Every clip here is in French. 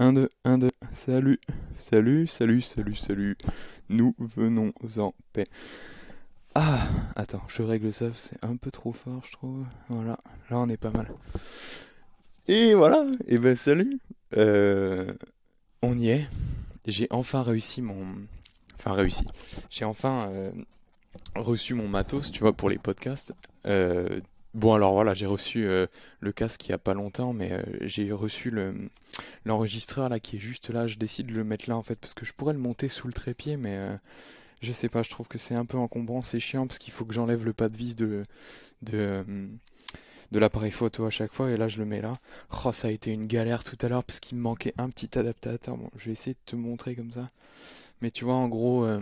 1, 2, 1, 2, salut, salut, salut, salut, salut, nous venons en paix. Ah, attends, je règle ça, c'est un peu trop fort, je trouve. Voilà, là on est pas mal. Et voilà, et ben salut, euh, on y est. J'ai enfin réussi mon. Enfin, réussi. J'ai enfin euh, reçu mon matos, tu vois, pour les podcasts. Euh, bon alors voilà, j'ai reçu le casque il y a pas longtemps, mais j'ai reçu le, l'enregistreur là qui est juste là, je décide de le mettre là en fait parce que je pourrais le monter sous le trépied mais euh, je sais pas, je trouve que c'est un peu encombrant, c'est chiant parce qu'il faut que j'enlève le pas de vis de de euh, de l'appareil photo à chaque fois et là je le mets là. Oh, ça a été une galère tout à l'heure parce qu'il me manquait un petit adaptateur. Bon, je vais essayer de te montrer comme ça. Mais tu vois en gros euh,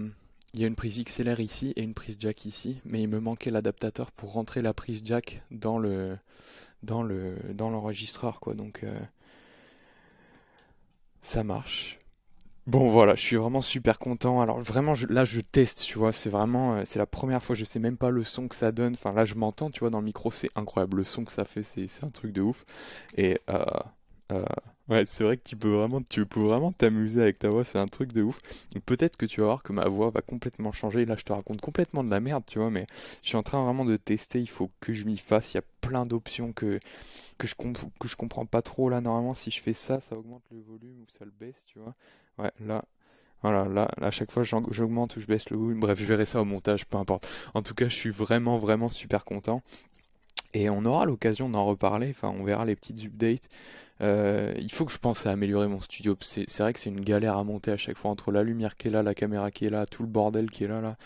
il y a une prise XLR ici et une prise jack ici, mais il me manquait l'adaptateur pour rentrer la prise jack dans le dans le dans l'enregistreur quoi. Donc ça marche. Bon voilà, je suis vraiment super content. Alors vraiment là je teste, tu vois, c'est vraiment euh, c'est la première fois, je sais même pas le son que ça donne. Enfin là je m'entends, tu vois, dans le micro, c'est incroyable le son que ça fait, c'est un truc de ouf. Et euh, euh, ouais, c'est vrai que tu peux vraiment, tu peux vraiment t'amuser avec ta voix, c'est un truc de ouf. Peut-être que tu vas voir que ma voix va complètement changer. Là, je te raconte complètement de la merde, tu vois, mais je suis en train vraiment de tester. Il faut que je m'y fasse. Il y a plein d'options que que je que je comprends pas trop. Là, normalement, si je fais ça, ça augmente le volume ou ça le baisse, tu vois. Ouais, là, voilà, là, à chaque fois j'augmente ou je baisse le volume. Bref, je verrai ça au montage, peu importe. En tout cas, je suis vraiment, vraiment super content. Et on aura l'occasion d'en reparler. Enfin, on verra les petites updates euh, il faut que je pense à améliorer mon studio. C'est vrai que c'est une galère à monter à chaque fois entre la lumière qui est là, la caméra qui est là, tout le bordel qui est là. là.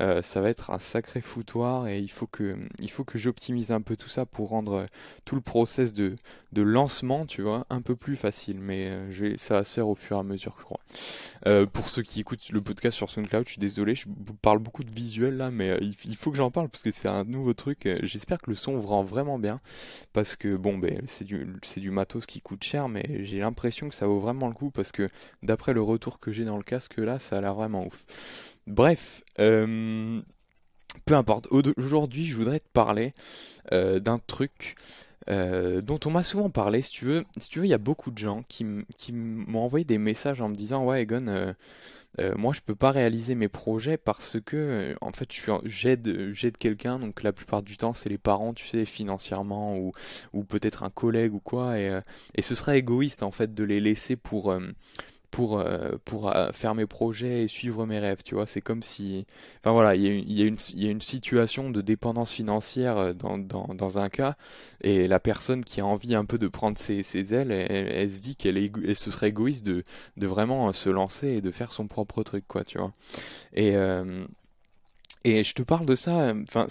Euh, ça va être un sacré foutoir et il faut que, il faut que j'optimise un peu tout ça pour rendre euh, tout le process de, de lancement, tu vois, un peu plus facile. Mais ça va se faire au fur et à mesure, je crois. pour ceux qui écoutent le podcast sur SoundCloud, je suis désolé, je parle beaucoup de visuel là, mais il, faut que j'en parle parce que c'est un nouveau truc. J'espère que le son rend vraiment bien parce que bon, ben, c'est du, du matos qui qui coûte cher, mais j'ai l'impression que ça vaut vraiment le coup parce que d'après le retour que j'ai dans le casque là, ça a l'air vraiment ouf. Bref, euh, peu importe. Aujourd'hui, je voudrais te parler euh, d'un truc. Euh, dont on m'a souvent parlé, si tu veux, si tu veux, il y a beaucoup de gens qui, m'ont envoyé des messages en me disant ouais Egon, euh, moi je peux pas réaliser mes projets parce que euh, en fait j'aide j'aide quelqu'un donc la plupart du temps c'est les parents tu sais financièrement ou ou peut-être un collègue ou quoi et, euh, et ce serait égoïste en fait de les laisser pour pour, euh, pour euh, faire mes projets et suivre mes rêves, tu vois. C'est comme si... Enfin voilà, il y, a une, y y a une situation de dépendance financière euh, dans, dans, dans, un cas, et la personne qui a envie un peu de prendre ses, ses ailes, elle, se dit qu'elle est, ce se serait égoïste de, de vraiment se lancer et de faire son propre truc, quoi, tu vois. Et... et je te parle de ça, enfin,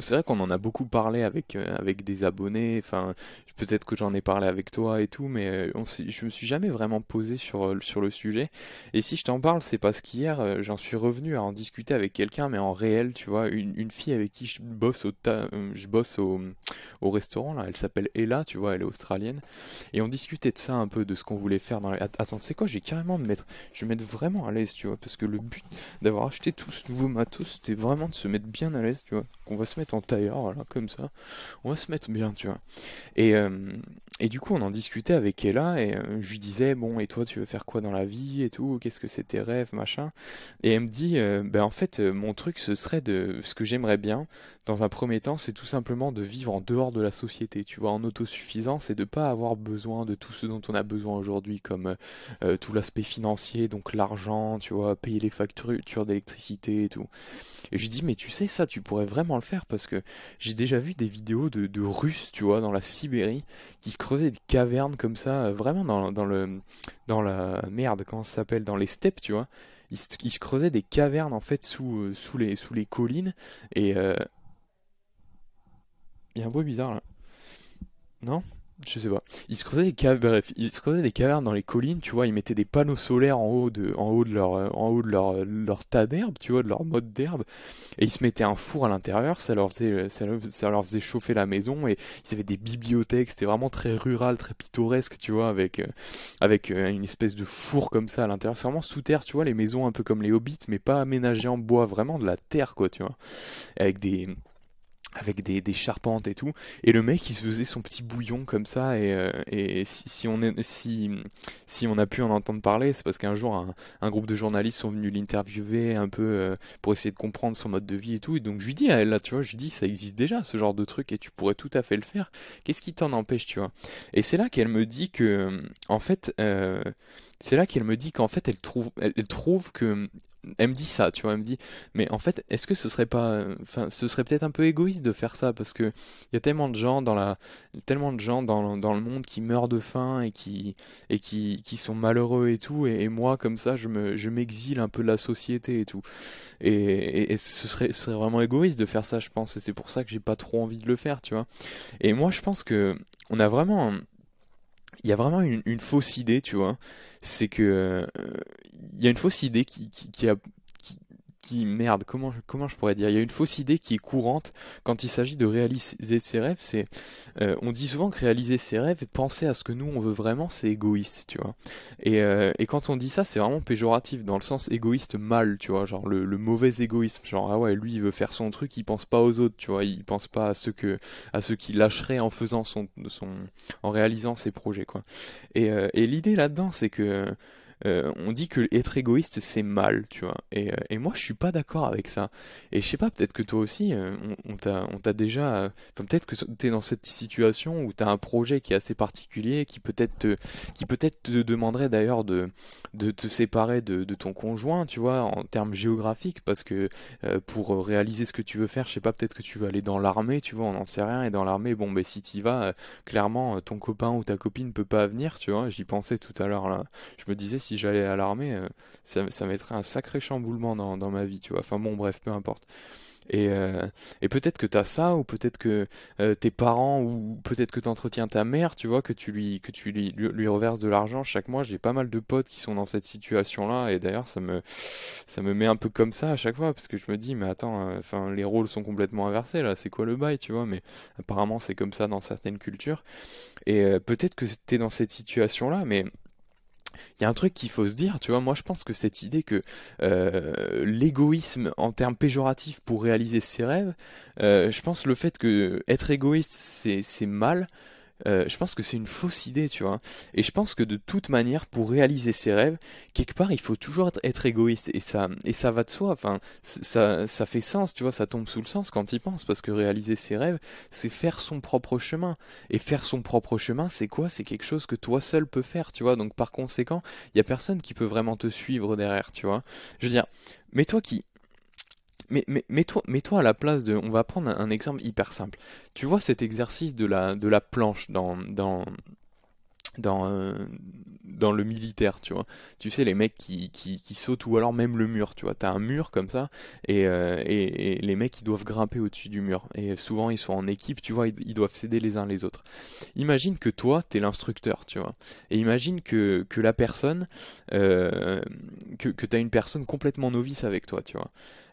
c'est vrai qu'on en a beaucoup parlé avec, euh, avec des abonnés, enfin, peut-être que j'en ai parlé avec toi et tout, mais je euh, ne je me suis jamais vraiment posé sur, euh, sur le sujet. Et si je t'en parle, c'est parce qu'hier, j'en suis revenu à en discuter avec quelqu'un, mais en réel, tu vois, une, une fille avec qui je bosse au, je bosse au, au restaurant, là, elle s'appelle Ella, tu vois, elle est australienne. Et on discutait de ça un peu, de ce qu'on voulait faire dans Attends, tu sais quoi, j'ai carrément me mettre, je vais me mettre vraiment à l'aise, tu vois, parce que le but d'avoir acheté tout ce nouveau matos, c'était vraiment de se mettre bien à l'aise, tu vois, qu'on va se mettre en tailleur, voilà, comme ça. On va se mettre bien, tu vois. Et, euh, et du coup, on en discutait avec Ella et euh, je lui disais bon, et toi, tu veux faire quoi dans la vie et tout Qu'est-ce que c'est tes rêves, machin Et elle me dit euh, ben en fait, euh, mon truc, ce serait de ce que j'aimerais bien dans un premier temps, c'est tout simplement de vivre en dehors de la société, tu vois, en autosuffisance et de pas avoir besoin de tout ce dont on a besoin aujourd'hui, comme tout l'aspect financier, donc l'argent, tu vois, payer les factures d'électricité et tout. Et je lui dis mais tu sais ça, tu pourrais vraiment le faire parce que j'ai déjà vu des vidéos de, de Russes, tu vois, dans la Sibérie qui se creusait des cavernes comme ça, euh, vraiment dans, dans le dans la merde, comment ça s'appelle, dans les steppes, tu vois. Ils, se creusaient des cavernes en fait sous, euh, sous, les, sous les collines et euh, il y a un bruit bizarre là. Non je sais pas. Ils se creusaient des cavernes, ils creusaient des cavernes dans les collines, tu vois, ils mettaient des panneaux solaires en haut de, en haut de leur, euh, en haut de leur, euh, leur tas d'herbe, tu vois, de leur mode d'herbe, et ils se mettaient un four à l'intérieur, ça leur faisait, ça leur, faisait chauffer la maison, et ils avaient des bibliothèques, c'était vraiment très rural, très pittoresque, tu vois, avec, euh, avec une espèce de four comme ça à l'intérieur, c'est vraiment sous terre, tu vois, les maisons un peu comme les hobbits, mais pas aménagées en bois, vraiment de la terre, quoi, tu vois, avec des, avec des, des, charpentes et tout. Et le mec, il se faisait son petit bouillon comme ça. Et, euh, si, on si, on a pu en entendre parler, c'est parce qu'un jour, un, groupe de journalistes sont venus l'interviewer un peu euh, pour essayer de comprendre son mode de vie et tout. Et donc, je lui dis elle, ah, là, tu vois, je lui dis, ça existe déjà, ce genre de truc, et tu pourrais tout à fait le faire. Qu'est-ce qui t'en empêche, tu vois Et c'est là qu'elle me dit que, en fait, euh, c'est là qu'elle me dit qu'en fait, elle trouve, elle trouve que elle me dit ça, tu vois, elle me dit, mais en fait, est-ce que ce serait pas, enfin, ce serait peut-être un peu égoïste de faire ça parce que il y a tellement de gens dans la, tellement de gens dans, dans le monde qui meurent de faim et qui et qui, qui sont malheureux et tout, et, moi comme ça, je me, je m'exile un peu de la société et tout, et, et, ce serait, serait vraiment égoïste de faire ça, je pense, et c'est pour ça que j'ai pas trop envie de le faire, tu vois. Et moi, je pense que on a vraiment il y a vraiment une, fausse idée, tu vois. C'est que euh, il y a une fausse idée qui, qui, qui, a merde, comment comment je pourrais dire, il y a une fausse idée qui est courante quand il s'agit de réaliser ses rêves. C'est, euh, on dit souvent que réaliser ses rêves et penser à ce que nous on veut vraiment, c'est égoïste, tu vois. Et, euh, et quand on dit ça, c'est vraiment péjoratif dans le sens égoïste mal, tu vois, genre le, mauvais égoïsme, genre ah ouais, lui il veut faire son truc, il pense pas aux autres, tu vois, il pense pas à ceux que à ceux qu'il lâcherait en faisant son son en réalisant ses projets quoi. Et, euh, et l'idée là-dedans, c'est que euh, on dit que être égoïste c'est mal, tu vois. Euh, et, moi je suis pas d'accord avec ça. Et je sais pas, peut-être que toi aussi, euh, on, t'a déjà. peut-être que t'es dans cette situation où t'as un projet qui est assez particulier, qui peut-être te, qui peut-être te demanderait d'ailleurs de, de te séparer de, ton conjoint, tu vois, en termes géographiques, parce que pour réaliser ce que tu veux faire, je sais pas, peut-être que tu veux aller dans l'armée, tu vois, on n'en sait rien. Et dans l'armée, bon, ben si t'y vas, clairement, ton copain ou ta copine peut pas venir, tu vois. J'y pensais tout à l'heure là. Je me disais si j'allais à l'armée, euh, ça, mettrait un sacré chamboulement dans, ma vie, tu vois. Enfin bon, bref, peu importe. Et, euh, peut-être que t'as ça, ou peut-être que euh, tes parents, ou peut-être que tu entretiens ta mère, tu vois, que tu lui, que tu lui, reverses de l'argent chaque mois. J'ai pas mal de potes qui sont dans cette situation-là, et d'ailleurs ça me, ça me met un peu comme ça à chaque fois, parce que je me dis, mais attends, enfin les rôles sont complètement inversés là. C'est quoi le bail, tu vois Mais apparemment c'est comme ça dans certaines cultures. Et peut-être que t'es dans cette situation-là, mais il y a un truc qu'il faut se dire, tu vois, moi je pense que cette idée que euh, l'égoïsme en termes péjoratifs pour réaliser ses rêves, euh, je pense le fait que être égoïste c'est mal, euh, je pense que c'est une fausse idée, tu vois. Et je pense que de toute manière, pour réaliser ses rêves, quelque part, il faut toujours être, égoïste. Et ça, et ça va de soi. Enfin, ça, ça fait sens, tu vois. Ça tombe sous le sens quand il pense. Parce que réaliser ses rêves, c'est faire son propre chemin. Et faire son propre chemin, c'est quoi C'est quelque chose que toi seul peux faire, tu vois. Donc par conséquent, il n'y a personne qui peut vraiment te suivre derrière, tu vois. Je veux dire, mais toi qui, mais, mais mets-toi, mets-toi à la place de. On va prendre un, exemple hyper simple. Tu vois cet exercice de la, de la planche dans, dans, dans, euh, dans le militaire, tu vois. Tu sais, les mecs qui, qui, qui, sautent ou alors même le mur, tu vois. T'as un mur comme ça et, euh, et, les mecs ils doivent grimper au-dessus du mur. Et souvent ils sont en équipe, tu vois, ils, doivent céder les uns les autres. Imagine que toi t'es l'instructeur, tu vois. Et imagine que, que la personne, euh, que, que t'as une personne complètement novice avec toi, tu vois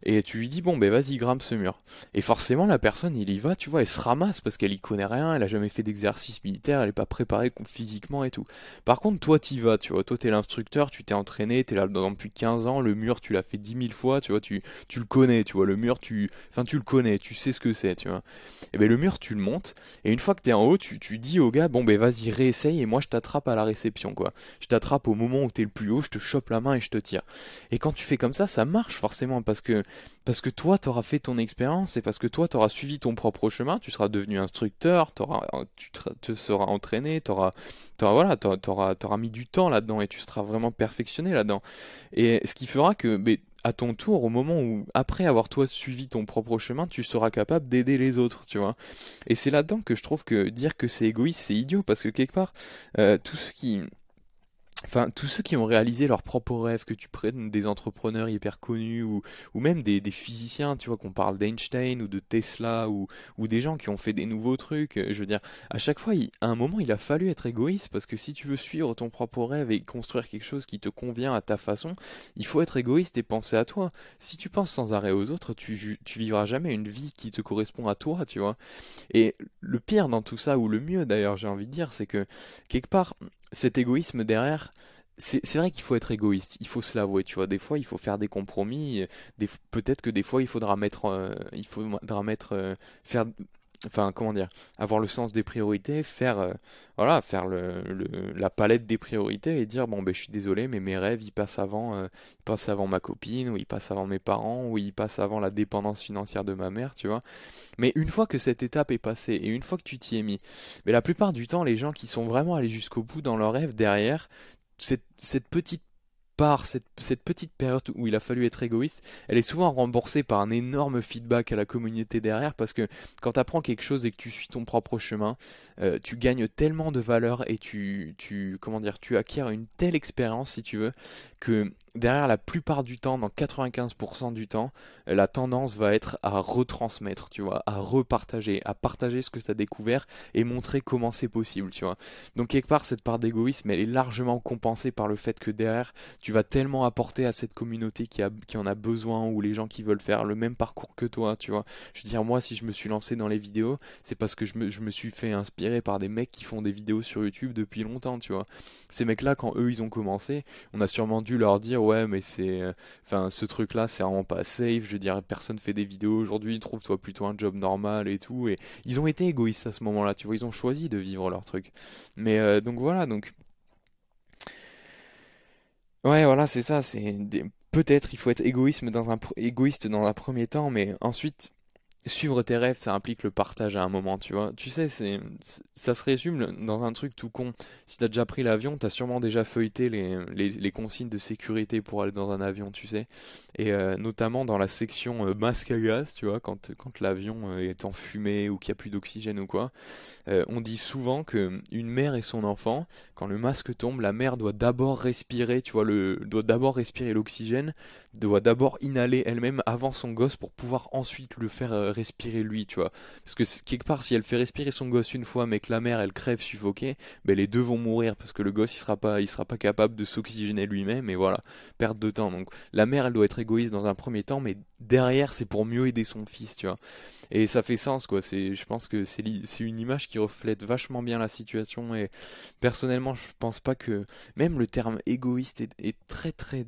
et tu lui dis bon ben vas-y grimpe ce mur. Et forcément la personne il y va, tu vois, elle se ramasse parce qu'elle y connaît rien, elle a jamais fait d'exercice militaire, elle est pas préparée physiquement et tout. Par contre toi t'y vas, tu vois, toi t'es l'instructeur, tu t'es entraîné, t'es là depuis 15 ans, le mur tu l'as fait 10 000 fois, tu vois, tu, tu le connais, tu vois, le mur tu, enfin tu le connais, tu sais ce que c'est, tu vois. Et eh ben le mur tu le montes et une fois que t'es en haut tu, tu dis au gars bon ben vas-y réessaye et moi je t'attrape à la réception quoi. Je t'attrape au moment où t'es le plus haut, je te chope la main et je te tire. Et quand tu fais comme ça, ça marche forcément parce que parce que toi, tu auras fait ton expérience et parce que toi, tu auras suivi ton propre chemin, tu seras devenu instructeur, euh, tu te, seras entraîné, tu auras, voilà, auras, mis du temps là-dedans et tu seras vraiment perfectionné là-dedans. Et ce qui fera que... Mais, à ton tour, au moment où, après avoir toi suivi ton propre chemin, tu seras capable d'aider les autres, tu vois. Et c'est là-dedans que je trouve que dire que c'est égoïste, c'est idiot, parce que quelque part, euh, tout ce qui Enfin, tous ceux qui ont réalisé leurs propres rêves, que tu prennes des entrepreneurs hyper connus ou, même des, physiciens, tu vois, qu'on parle d'Einstein ou de Tesla ou, ou des gens qui ont fait des nouveaux trucs. Euh, je veux dire, à chaque fois, à un moment, il a fallu être égoïste parce que si tu veux suivre ton propre rêve et construire quelque chose qui te convient à ta façon, il faut être égoïste et penser à toi. Si tu penses sans arrêt aux autres, tu, tu vivras jamais une vie qui te correspond à toi, tu vois. Et le pire dans tout ça, ou le mieux d'ailleurs, j'ai envie de dire, c'est que quelque part, cet égoïsme derrière, c'est vrai qu'il faut être égoïste, il faut se l'avouer, tu vois. Des fois, il faut faire des compromis. peut-être que des fois, il faudra mettre, euh, il faudra mettre, euh, faire enfin comment dire avoir le sens des priorités faire euh, voilà faire le, la palette des priorités et dire bon ben je suis désolé mais mes rêves ils passent avant euh, passent avant ma copine ou ils passent avant mes parents ou ils passent avant la dépendance financière de ma mère tu vois mais une fois que cette étape est passée et une fois que tu t'y es mis mais la plupart du temps les gens qui sont vraiment allés jusqu'au bout dans leurs rêves derrière cette, cette petite par cette, petite période où il a fallu être égoïste, elle est souvent remboursée par un énorme feedback à la communauté derrière parce que quand tu apprends quelque chose et que tu suis ton propre chemin, euh, tu gagnes tellement de valeur et tu, tu, comment dire, tu acquiers une telle expérience si tu veux que derrière la plupart du temps, dans 95% du temps, la tendance va être à retransmettre, tu vois, à repartager, à partager ce que tu as découvert et montrer comment c'est possible, tu vois. Donc quelque part, cette part d'égoïsme, elle est largement compensée par le fait que derrière, tu vas tellement apporter à cette communauté qui, a, qui en a besoin ou les gens qui veulent faire le même parcours que toi, tu vois. Je veux dire, moi, si je me suis lancé dans les vidéos, c'est parce que je me, suis fait inspirer par des mecs qui font des vidéos sur YouTube depuis longtemps, tu vois. Ces mecs-là, quand eux, ils ont commencé, on a sûrement dû leur dire, ouais, mais c'est. Enfin, ce truc-là, c'est vraiment pas safe. Je veux dire, personne fait des vidéos aujourd'hui, trouve-toi plutôt un job normal et tout. Et ils ont été égoïstes à ce moment-là, tu vois. Ils ont choisi de vivre leur truc. Mais euh, donc voilà, donc Ouais, voilà, c'est ça. C'est peut-être il faut être égoïste dans un égoïste dans un premier temps, mais ensuite suivre tes rêves, ça implique le partage à un moment, tu vois. Tu sais, c'est, ça se résume dans un truc tout con. Si t'as déjà pris l'avion, t'as sûrement déjà feuilleté les, les, consignes de sécurité pour aller dans un avion, tu sais. Et euh, notamment dans la section euh, masque à gaz, tu vois, quand, quand l'avion euh, est en fumée ou qu'il n'y a plus d'oxygène ou quoi. on dit souvent que une mère et son enfant, quand le masque tombe, la mère doit d'abord respirer, tu vois, le, doit d'abord respirer l'oxygène, doit d'abord inhaler elle-même avant son gosse pour pouvoir ensuite le faire respirer lui, tu vois. Parce que quelque part, si elle fait respirer son gosse une fois, mais que la mère, elle crève suffoquée, ben les deux vont mourir parce que le gosse, il sera pas, il sera pas capable de s'oxygéner lui-même, et voilà, perte de temps. Donc la mère, elle doit être égoïste dans un premier temps, mais derrière, c'est pour mieux aider son fils, tu vois. Et ça fait sens, quoi. C'est, je pense que c'est, c'est une image qui reflète vachement bien la situation, et personnellement, je pense pas que même le terme égoïste est très très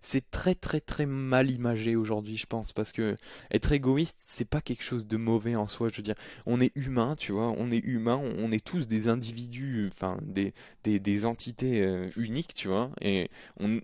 c'est très très très mal imagé aujourd'hui, je pense, parce que être égoïste, c'est pas quelque chose de mauvais en soi. Je veux dire, on est humain, tu vois, on est humain, on est tous des individus, enfin des, des, entités euh, uniques, tu vois, et on,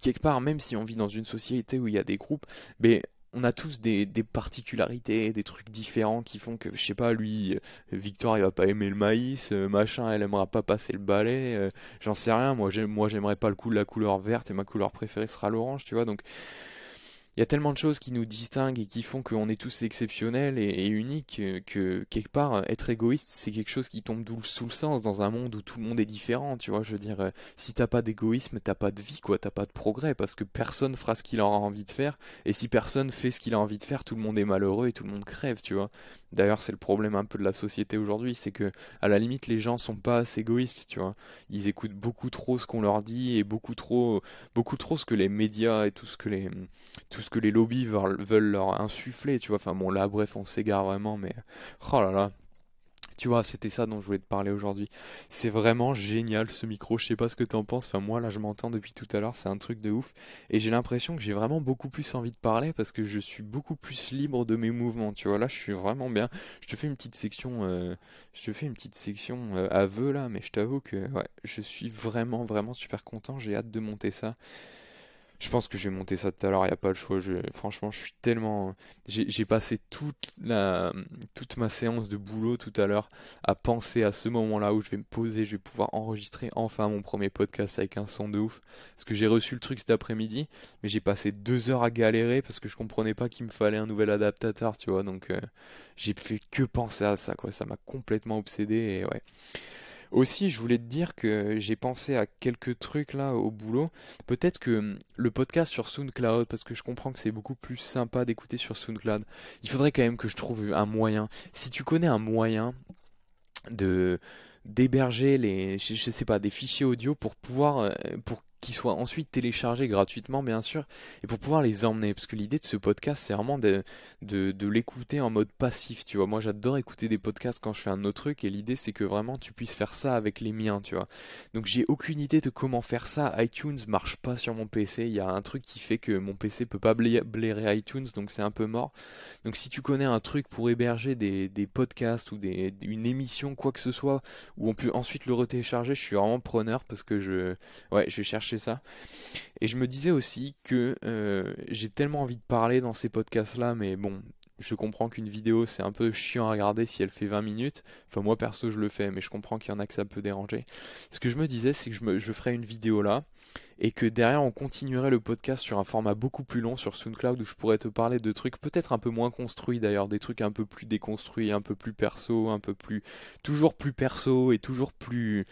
quelque part, même si on vit dans une société où il y a des groupes, mais ben, on a tous des, particularités, des trucs différents qui font que, je sais pas, lui, euh, Victoire, il va pas aimer le maïs, euh, machin, elle aimera pas passer le balai, euh, j'en sais rien, moi, j'aimerais pas le coup de la couleur verte et ma couleur préférée sera l'orange, tu vois, donc il y a tellement de choses qui nous distinguent et qui font qu'on est tous exceptionnels et, uniques euh, que quelque part être égoïste c'est quelque chose qui tombe sous le sens dans un monde où tout le monde est différent tu vois je veux dire euh, si t'as pas d'égoïsme t'as pas de vie quoi t'as pas de progrès parce que personne fera ce qu'il aura envie de faire et si personne fait ce qu'il a envie de faire tout le monde est malheureux et tout le monde crève tu vois D'ailleurs, c'est le problème un peu de la société aujourd'hui, c'est que à la limite les gens sont pas assez égoïstes, tu vois. Ils écoutent beaucoup trop ce qu'on leur dit et beaucoup trop beaucoup trop ce que les médias et tout ce que les tout ce que les lobbies veulent leur insuffler, tu vois. Enfin bon là bref, on s'égare vraiment mais oh là là, tu vois, c'était ça dont je voulais te parler aujourd'hui. C'est vraiment génial ce micro, je sais pas ce que t'en penses, enfin moi là je m'entends depuis tout à l'heure, c'est un truc de ouf. Et j'ai l'impression que j'ai vraiment beaucoup plus envie de parler parce que je suis beaucoup plus libre de mes mouvements, tu vois, là je suis vraiment bien. Je te fais une petite section, euh, je te fais une petite section euh, aveu là, mais je t'avoue que je suis vraiment vraiment super content, j'ai hâte de monter ça je pense que je vais monter ça tout à l'heure, il n'y a pas le choix. franchement, je suis tellement. J'ai passé toute, la, toute ma séance de boulot tout à l'heure à penser à ce moment-là où je vais me poser, je vais pouvoir enregistrer enfin mon premier podcast avec un son de ouf. Parce que j'ai reçu le truc cet après-midi, mais j'ai passé deux heures à galérer parce que je comprenais pas qu'il me fallait un nouvel adaptateur, tu vois. Donc, euh, j'ai fait que penser à ça, quoi. Ça m'a complètement obsédé et ouais. Aussi, je voulais te dire que j'ai pensé à quelques trucs là au boulot. Peut-être que hum, le podcast sur SoundCloud, parce que je comprends que c'est beaucoup plus sympa d'écouter sur SoundCloud, il faudrait quand même que je trouve un moyen. Si tu connais un moyen de d'héberger les je, sais pas des fichiers audio pour pouvoir euh, pour qui soient ensuite téléchargé gratuitement, bien sûr, et pour pouvoir les emmener. Parce que l'idée de ce podcast, c'est vraiment de, l'écouter en mode passif, tu vois. Moi, j'adore écouter des podcasts quand je fais un autre truc, et l'idée, c'est que vraiment, tu puisses faire ça avec les miens, tu vois. Donc, j'ai aucune idée de comment faire ça. iTunes marche pas sur mon PC. Il y a un truc qui fait que mon PC peut pas blairer iTunes, donc c'est un peu mort. Donc, si tu connais un truc pour héberger des, podcasts ou des, une émission, quoi que ce soit, où on peut ensuite le retélécharger, je suis vraiment preneur parce que je, ouais, je vais chercher ça. Et je me disais aussi que euh, j'ai tellement envie de parler dans ces podcasts-là, mais bon, je comprends qu'une vidéo c'est un peu chiant à regarder si elle fait 20 minutes. Enfin moi perso je le fais, mais je comprends qu'il y en a que ça peut déranger. Ce que je me disais c'est que je, me, je ferais une vidéo là, et que derrière on continuerait le podcast sur un format beaucoup plus long sur SoundCloud où je pourrais te parler de trucs peut-être un peu moins construits d'ailleurs, des trucs un peu plus déconstruits, un peu plus perso, un peu plus toujours plus perso et toujours plus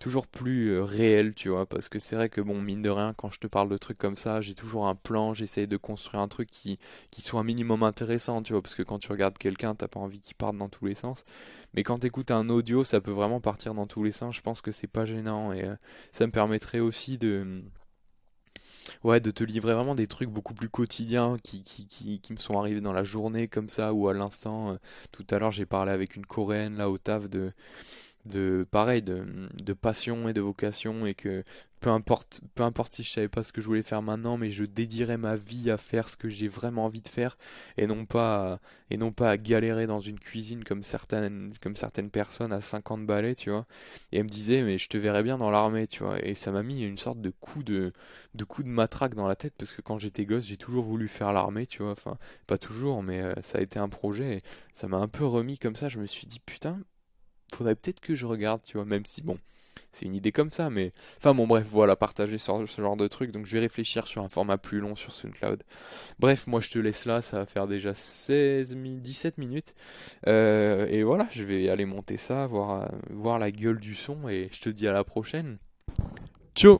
toujours plus euh, réel, tu vois, parce que c'est vrai que bon mine de rien quand je te parle de trucs comme ça, j'ai toujours un plan, j'essaye de construire un truc qui qui soit un minimum intéressant, tu vois, parce que quand tu regardes quelqu'un, t'as pas envie qu'il parte dans tous les sens, mais quand t'écoutes un audio, ça peut vraiment partir dans tous les sens, je pense que c'est pas gênant et euh, ça me permettrait aussi de ouais, de te livrer vraiment des trucs beaucoup plus quotidiens qui, qui, qui, qui me sont arrivés dans la journée comme ça ou à l'instant. Euh, tout à l'heure, j'ai parlé avec une coréenne là au taf de de pareil de, passion et de vocation et que peu importe peu importe si je savais pas ce que je voulais faire maintenant mais je dédierais ma vie à faire ce que j'ai vraiment envie de faire et non pas et non pas à galérer dans une cuisine comme certaines comme certaines personnes à 50 balais tu vois et elle me disait mais je te verrais bien dans l'armée tu vois et ça m'a mis une sorte de coup de de coup de matraque dans la tête parce que quand j'étais gosse j'ai toujours voulu faire l'armée tu vois enfin pas toujours mais euh, ça a été un projet et ça m'a un peu remis comme ça je me suis dit putain faudrait peut-être que je regarde, tu vois, même si bon, c'est une idée comme ça, mais enfin bon, bref, voilà, partager ce, genre de truc. Donc je vais réfléchir sur un format plus long sur SoundCloud. Bref, moi je te laisse là, ça va faire déjà 16 17 minutes. Euh, et voilà, je vais aller monter ça, voir, euh, voir la gueule du son, et je te dis à la prochaine. Ciao